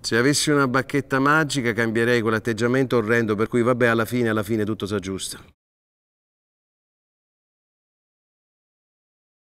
Se avessi una bacchetta magica cambierei quell'atteggiamento orrendo per cui vabbè alla fine, alla fine tutto si aggiusta.